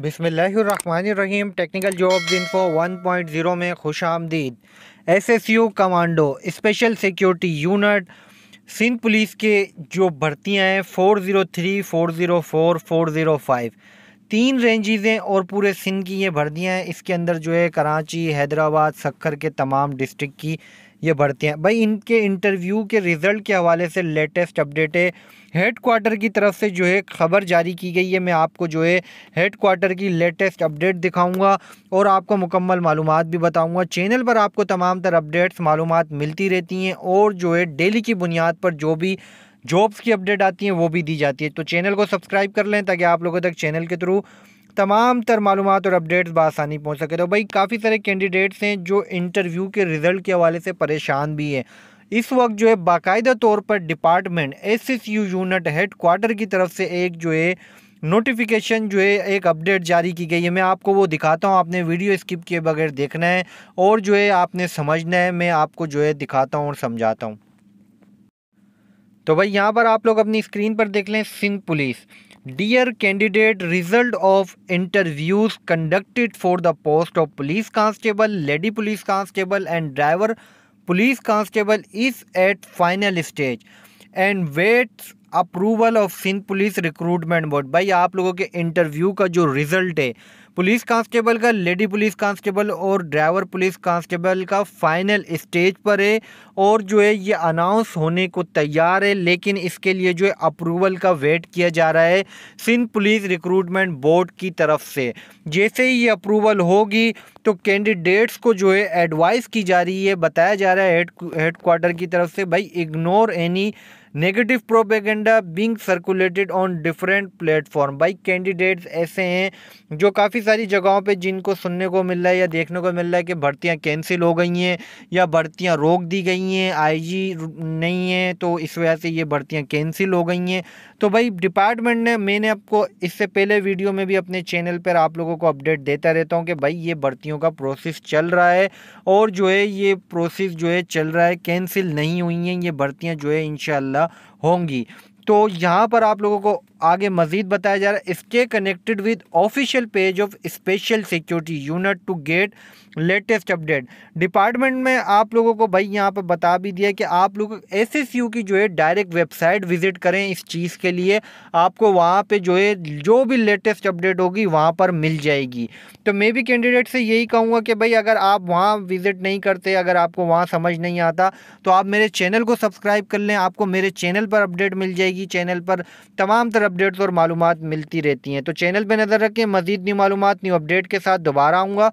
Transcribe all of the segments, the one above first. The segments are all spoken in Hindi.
बिसमीम टेक्निकल वन इन्फो 1.0 में खुश आमदीद S S U commando special security unit Sindh police के जो भर्तियाँ हैं 403, 404, 405 तीन रेंजेज़ हैं और पूरे सिंध की ये भर्तियाँ हैं इसके अंदर जो है कराची हैदराबाद सखर के तमाम डिस्ट्रिक्ट की ये बढ़ते हैं भाई इनके इंटरव्यू के रिज़ल्ट के हवाले से लेटेस्ट अपडेटें हेड क्वार्टर की तरफ से जो है ख़बर जारी की गई है मैं आपको जो है हेड क्वार्टर की लेटेस्ट अपडेट दिखाऊंगा और आपको मुकम्मल मालूम भी बताऊंगा चैनल पर आपको तमाम तर अपडेट्स मालूम मिलती रहती हैं और जो है डेली की बुनियाद पर जो भी जॉब्स की अपडेट आती हैं वो भी दी जाती है तो चैनल को सब्सक्राइब कर लें ताकि आप लोगों तक चैनल के थ्रू तमाम तर मालूम और अपडेट्स बसानी पहुँच सके तो भाई काफ़ी सारे कैंडिडेट्स हैं जो इंटरव्यू के रिज़ल्ट के हवाले से परेशान भी हैं इस वक्त जो है बाकायदा तौर पर department S S U unit headquarter की तरफ से एक जो है नोटिफिकेशन जो है एक अपडेट जारी की गई है मैं आपको वो दिखाता हूँ आपने वीडियो स्किप किए बगैर देखना है और जो है आपने समझना है मैं आपको जो है दिखाता हूँ और समझाता हूँ तो भाई यहाँ पर आप लोग अपनी स्क्रीन पर देख लें Sindh police dear candidate result of interviews conducted for the post of police constable lady police constable and driver police constable is at final stage and waits approval of Sindh police recruitment board भाई आप लोगों के इंटरव्यू का जो रिजल्ट है पुलिस कांस्टेबल का लेडी पुलिस कांस्टेबल और ड्राइवर पुलिस कांस्टेबल का फाइनल स्टेज पर है और जो है ये अनाउंस होने को तैयार है लेकिन इसके लिए जो है अप्रूवल का वेट किया जा रहा है सिंध पुलिस रिक्रूटमेंट बोर्ड की तरफ से जैसे ही ये अप्रूवल होगी तो कैंडिडेट्स को जो है एडवाइस की जा रही है बताया जा रहा है हेड क्वार्टर की तरफ से भाई ignore any negative propaganda being circulated on different platform भाई कैंडिडेट्स ऐसे हैं जो काफ़ी सारी जगहों पे जिनको सुनने को मिल रहा है या देखने को मिल रहा है कि भर्तियां कैंसिल हो गई हैं या भर्तियां रोक दी गई हैं आईजी नहीं है तो इस वजह से ये भर्तियां कैंसिल हो गई हैं तो भाई डिपार्टमेंट ने मैंने आपको इससे पहले वीडियो में भी अपने चैनल पर आप लोगों को अपडेट देता रहता हूँ कि भाई ये भर्तियों का प्रोसेस चल रहा है और जो है ये प्रोसेस जो है चल रहा है कैंसिल नहीं हुई हैं ये भर्तियाँ जो है इन ज़्यादा होंगी तो यहाँ पर आप लोगों को आगे मजीद बताया जा रहा है stay connected with official page of special security unit to get latest update department में आप लोगों को भाई यहाँ पर बता भी दिया कि आप लोग एस एस यू की जो है डायरेक्ट वेबसाइट विज़िट करें इस चीज़ के लिए आपको वहाँ पर जो है जो भी लेटेस्ट अपडेट होगी वहाँ पर मिल जाएगी तो मैं भी कैंडिडेट से यही कहूँगा कि भाई अगर आप वहाँ विज़िट नहीं करते अगर आपको वहाँ समझ नहीं आता तो आप मेरे चैनल को सब्सक्राइब कर लें आपको मेरे चैनल पर अपडेट मिल जाएगी चैनल पर तमाम तरह अपडेट्स और मालूम मिलती रहती हैं तो चैनल पर नज़र रखें मजीद न्यू मालूम न्यू अपडेट के साथ दोबारा आऊँगा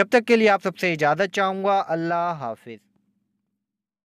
जब तक के लिए आप सबसे इजाज़त चाहूँगा अल्लाह हाफिज़